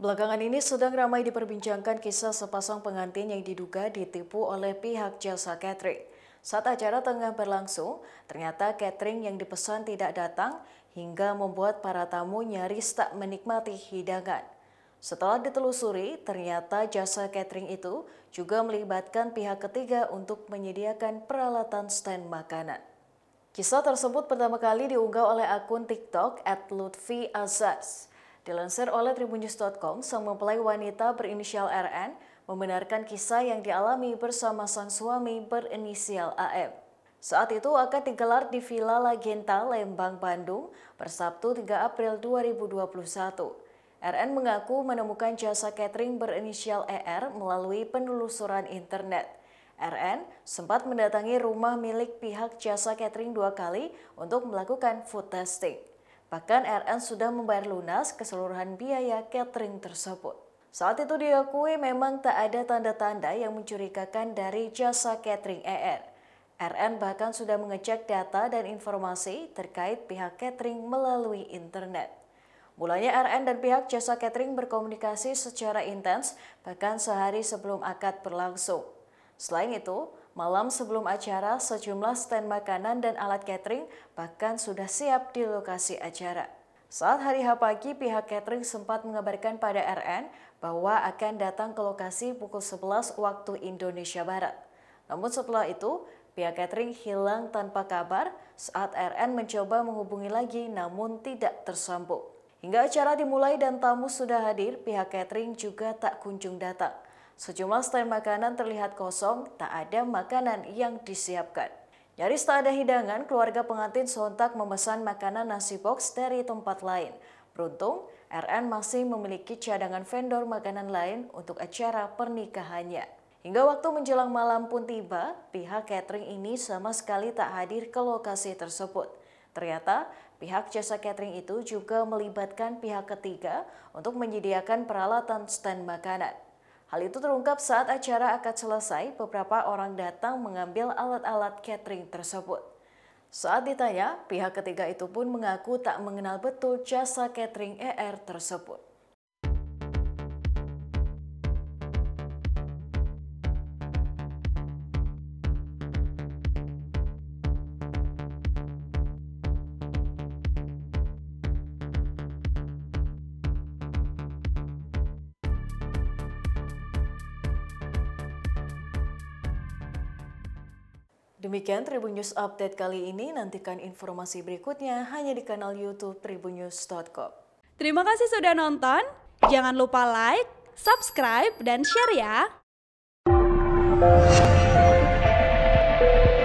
Belakangan ini sedang ramai diperbincangkan kisah sepasang pengantin yang diduga ditipu oleh pihak jasa catering. Saat acara tengah berlangsung, ternyata catering yang dipesan tidak datang hingga membuat para tamu nyaris tak menikmati hidangan. Setelah ditelusuri, ternyata jasa catering itu juga melibatkan pihak ketiga untuk menyediakan peralatan stand makanan. Kisah tersebut pertama kali diunggah oleh akun TikTok @lutfi azaz. Dilansir oleh tribunnews.com, sang mempelai wanita berinisial RN membenarkan kisah yang dialami bersama sang suami berinisial AM. Saat itu akan digelar di Villa Lagenta, Lembang, Bandung, per 3 April 2021. RN mengaku menemukan jasa catering berinisial ER melalui penelusuran internet. RN sempat mendatangi rumah milik pihak jasa catering dua kali untuk melakukan food testing. Bahkan RN sudah membayar lunas keseluruhan biaya catering tersebut. Saat itu diakui memang tak ada tanda-tanda yang mencurigakan dari jasa catering ER. RN bahkan sudah mengecek data dan informasi terkait pihak catering melalui internet. Mulanya RN dan pihak jasa catering berkomunikasi secara intens bahkan sehari sebelum akad berlangsung. Selain itu, Malam sebelum acara, sejumlah stand makanan dan alat catering bahkan sudah siap di lokasi acara. Saat hari H pagi, pihak catering sempat mengabarkan pada RN bahwa akan datang ke lokasi pukul 11 waktu Indonesia Barat. Namun setelah itu, pihak catering hilang tanpa kabar saat RN mencoba menghubungi lagi namun tidak tersambung. Hingga acara dimulai dan tamu sudah hadir, pihak catering juga tak kunjung datang. Sejumlah stand makanan terlihat kosong, tak ada makanan yang disiapkan. Nyaris tak ada hidangan, keluarga pengantin sontak memesan makanan nasi box dari tempat lain. Beruntung, RN masih memiliki cadangan vendor makanan lain untuk acara pernikahannya. Hingga waktu menjelang malam pun tiba, pihak catering ini sama sekali tak hadir ke lokasi tersebut. Ternyata, pihak jasa catering itu juga melibatkan pihak ketiga untuk menyediakan peralatan stand makanan. Hal itu terungkap saat acara akad selesai, beberapa orang datang mengambil alat-alat catering tersebut. Saat ditanya, pihak ketiga itu pun mengaku tak mengenal betul jasa catering ER tersebut. Demikian Tribun News Update kali ini, nantikan informasi berikutnya hanya di kanal Youtube tribunnews.com. Terima kasih sudah nonton, jangan lupa like, subscribe, dan share ya!